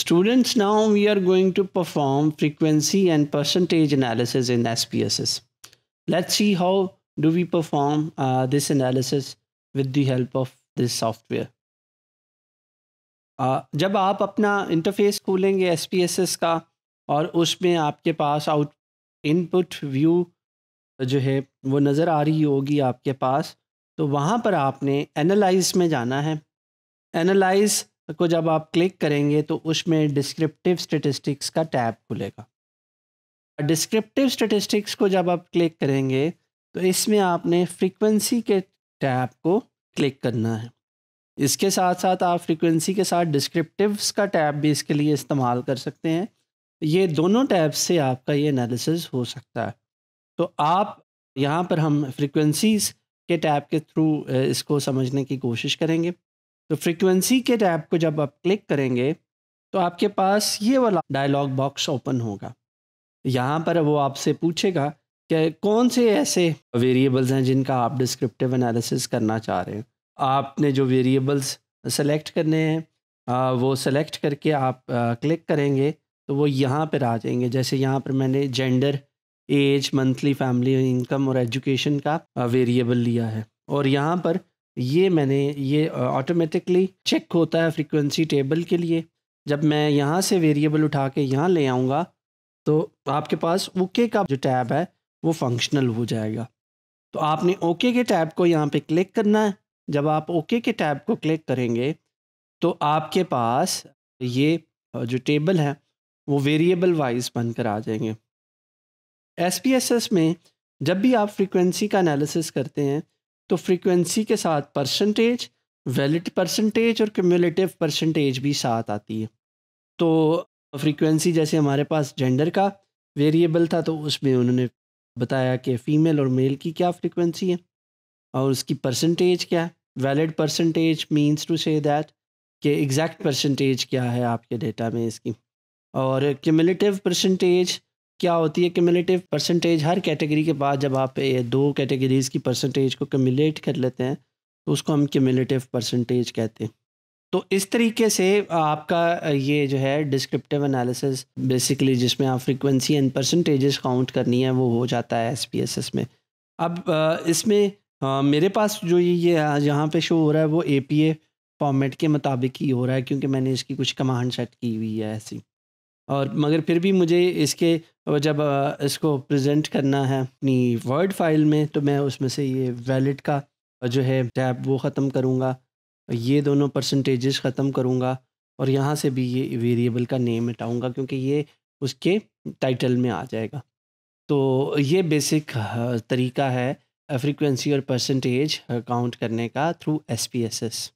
Students, now we are going to perform frequency and percentage analysis in SPSS. Let's see how do we perform uh, this analysis with the help of this software. Uh, जब आप अपना interface खोलेंगे S का और उसमें आपके pass out input view जो है वो नज़र आ रही होगी आपके पास तो वहाँ पर आपने एनालाइज में जाना है एनालाइज को जब आप क्लिक करेंगे तो उसमें डिस्क्रिप्टिव स्टेटिस्टिक्स का टैब खुलेगा डिस्क्रिप्टिव स्टेटिस्टिक्स को जब आप क्लिक करेंगे तो इसमें आपने फ्रीक्वेंसी के टैब को क्लिक करना है इसके साथ साथ आप फ्रीक्वेंसी के साथ डिस्क्रिप्टिव्स का टैब भी इसके लिए इस्तेमाल कर सकते हैं ये दोनों टैब से आपका ये एनालिसिस हो सकता है तो आप यहाँ पर हम फ्रीक्वेंसीज़ के टैब के थ्रू इसको समझने की कोशिश करेंगे तो फ्रिक्वेंसी के टैब को जब आप क्लिक करेंगे तो आपके पास ये वाला डायलॉग बॉक्स ओपन होगा यहाँ पर वो आपसे पूछेगा कि कौन से ऐसे वेरिएबल्स हैं जिनका आप डिस्क्रिप्टिव एनालिसिस करना चाह रहे हैं आपने जो वेरिएबल्स सेलेक्ट करने हैं वो सेलेक्ट करके आप क्लिक करेंगे तो वो यहाँ पर आ जाएंगे जैसे यहाँ पर मैंने gender age monthly family income और एजुकेशन का वेरिएबल लिया है और यहाँ पर ये मैंने ये ऑटोमेटिकली चेक होता है फ्रीक्वेंसी टेबल के लिए जब मैं यहाँ से वेरिएबल उठा के यहाँ ले आऊँगा तो आपके पास ओके का जो टैब है वो फंक्शनल हो जाएगा तो आपने ओके के टैब को यहाँ पे क्लिक करना है जब आप ओके के टैब को क्लिक करेंगे तो आपके पास ये जो टेबल है वो वेरिएबल वाइज बनकर आ जाएंगे एस में जब भी आप फ्रिक्वेंसी का एनालिसिस करते हैं तो फ्रीक्वेंसी के साथ परसेंटेज वैलिड परसेंटेज और क्यूमुलेटिव परसेंटेज भी साथ आती है तो फ्रीक्वेंसी जैसे हमारे पास जेंडर का वेरिएबल था तो उसमें उन्होंने बताया कि फ़ीमेल और मेल की क्या फ्रीक्वेंसी है और उसकी परसेंटेज क्या है valid percentage means to say that कि एग्जैक्ट परसेंटेज क्या है आपके डेटा में इसकी और क्यूमुलेटिव परसेंटेज क्या होती है कम्यूलेटिव परसेंटेज हर कैटेगरी के बाद जब आप ये दो कैटेगरीज़ की परसेंटेज को कम्यूलेट कर लेते हैं तो उसको हम कम्यूलेटिव परसेंटेज कहते हैं तो इस तरीके से आपका ये जो है डिस्क्रिप्टिव एनालिसिस बेसिकली जिसमें आप फ्रीक्वेंसी एंड परसेंटेजेस काउंट करनी है वो हो जाता है एस में अब इसमें मेरे पास जो ये यहाँ पे शो हो रहा है वो ए फॉर्मेट के मुताबिक ही हो रहा है क्योंकि मैंने इसकी कुछ कमांड सेट की हुई है ऐसी और मगर फिर भी मुझे इसके जब इसको प्रेजेंट करना है अपनी वर्ड फाइल में तो मैं उसमें से ये वैलिड का जो है टैब वो ख़त्म करूँगा ये दोनों परसेंटेजेस ख़त्म करूँगा और यहाँ से भी ये वेरिएबल का नेम हटाऊँगा क्योंकि ये उसके टाइटल में आ जाएगा तो ये बेसिक तरीका है फ्रीक्वेंसी और परसेंटेज काउंट करने का through S P S S